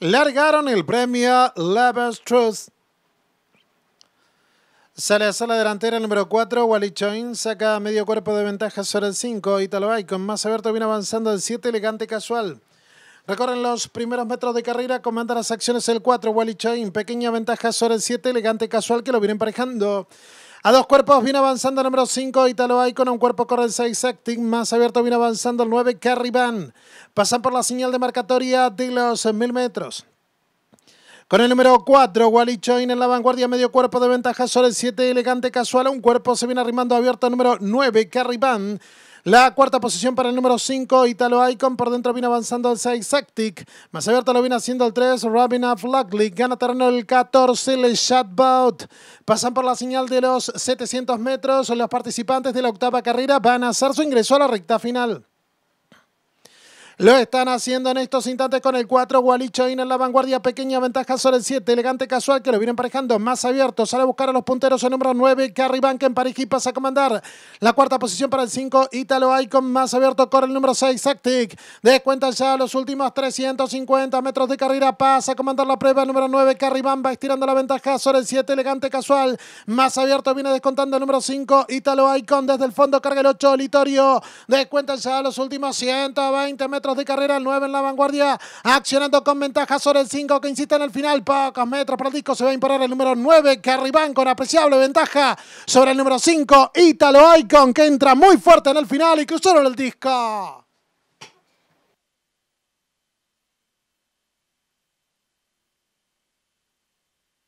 largaron el premio Lovers Truth. Sale a sala delantera el número 4, Wally Choin saca medio cuerpo de ventaja sobre el 5, Italo con más abierto viene avanzando el 7, elegante casual. Recorren los primeros metros de carrera, comanda las acciones el 4, Wally Choin, pequeña ventaja sobre el 7, elegante casual que lo viene emparejando. A dos cuerpos viene avanzando el número 5, Italo Icon. A un cuerpo corre el 6, Acting. Más abierto viene avanzando el 9, carry Van. Pasan por la señal de marcatoria de los 1000 metros. Con el número 4, Wally Choin en la vanguardia, medio cuerpo de ventaja sobre el 7, elegante casual. A un cuerpo se viene arrimando abierto el número 9, Carry Van. La cuarta posición para el número 5, Italo Icon. Por dentro viene avanzando el 6, Sactic. Más abierto lo viene haciendo el 3, Robin of Luckley. Gana terreno el 14, el Bout. Pasan por la señal de los 700 metros. Los participantes de la octava carrera van a hacer su ingreso a la recta final. Lo están haciendo en estos instantes con el 4. Gualicho en la vanguardia. Pequeña ventaja sobre el 7. Elegante casual que lo viene emparejando. Más abierto. Sale a buscar a los punteros. El número 9. Carriban que en París y pasa a comandar. La cuarta posición para el 5. Ítalo Icon. Más abierto. Corre el número 6. Sactic, Descuenta ya los últimos 350 metros de carrera. Pasa a comandar la prueba. El número 9. Carriban va estirando la ventaja sobre el 7. Elegante casual. Más abierto. Viene descontando el número 5. Ítalo Icon. Desde el fondo carga el 8. Litorio. Descuenta ya los últimos 120 metros de carrera, el 9 en la vanguardia, accionando con ventaja sobre el 5 que insiste en el final, pocos metros para el disco, se va a imponer el número 9, que arriban con apreciable ventaja sobre el número 5, Italo Icon, que entra muy fuerte en el final y cruzaron el disco.